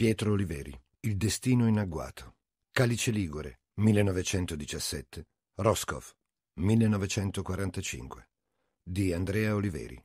Pietro Oliveri, Il destino in agguato. Calice Ligure, 1917. Roscoff, 1945. Di Andrea Oliveri.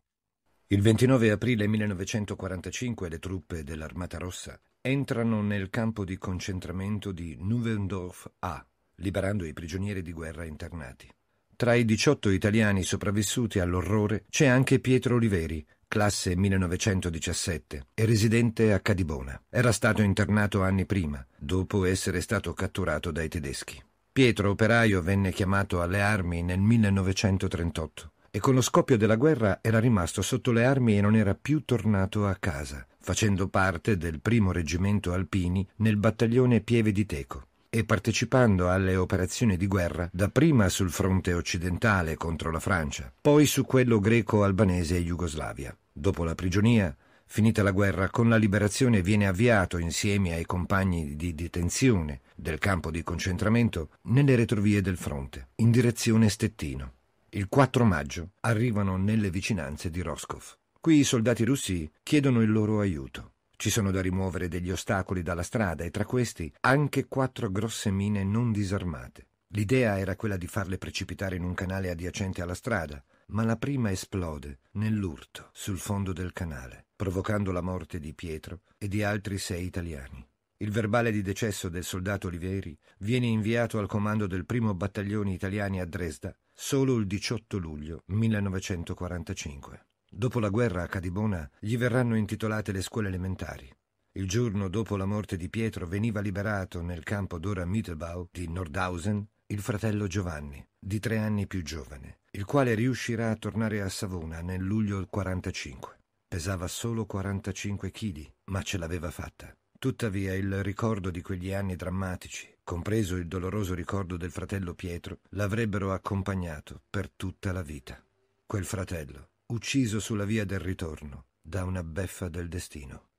Il 29 aprile 1945 le truppe dell'Armata Rossa entrano nel campo di concentramento di Nuvendorf A, liberando i prigionieri di guerra internati. Tra i 18 italiani sopravvissuti all'orrore c'è anche Pietro Oliveri, classe 1917, e residente a Cadibona. Era stato internato anni prima, dopo essere stato catturato dai tedeschi. Pietro Operaio venne chiamato alle armi nel 1938 e con lo scoppio della guerra era rimasto sotto le armi e non era più tornato a casa, facendo parte del primo reggimento alpini nel battaglione Pieve di Teco e partecipando alle operazioni di guerra, dapprima sul fronte occidentale contro la Francia, poi su quello greco-albanese e Jugoslavia. Dopo la prigionia, finita la guerra, con la liberazione viene avviato insieme ai compagni di detenzione del campo di concentramento nelle retrovie del fronte, in direzione Stettino. Il 4 maggio arrivano nelle vicinanze di Roscoff. Qui i soldati russi chiedono il loro aiuto. Ci sono da rimuovere degli ostacoli dalla strada e tra questi anche quattro grosse mine non disarmate. L'idea era quella di farle precipitare in un canale adiacente alla strada, ma la prima esplode nell'urto sul fondo del canale, provocando la morte di Pietro e di altri sei italiani. Il verbale di decesso del soldato Oliveri viene inviato al comando del primo battaglione italiani a Dresda solo il 18 luglio 1945. Dopo la guerra a Cadibona gli verranno intitolate le scuole elementari. Il giorno dopo la morte di Pietro veniva liberato nel campo d'ora Mittelbau di Nordhausen il fratello Giovanni, di tre anni più giovane, il quale riuscirà a tornare a Savona nel luglio 45. Pesava solo 45 kg, ma ce l'aveva fatta. Tuttavia il ricordo di quegli anni drammatici, compreso il doloroso ricordo del fratello Pietro, l'avrebbero accompagnato per tutta la vita. Quel fratello, ucciso sulla via del ritorno da una beffa del destino.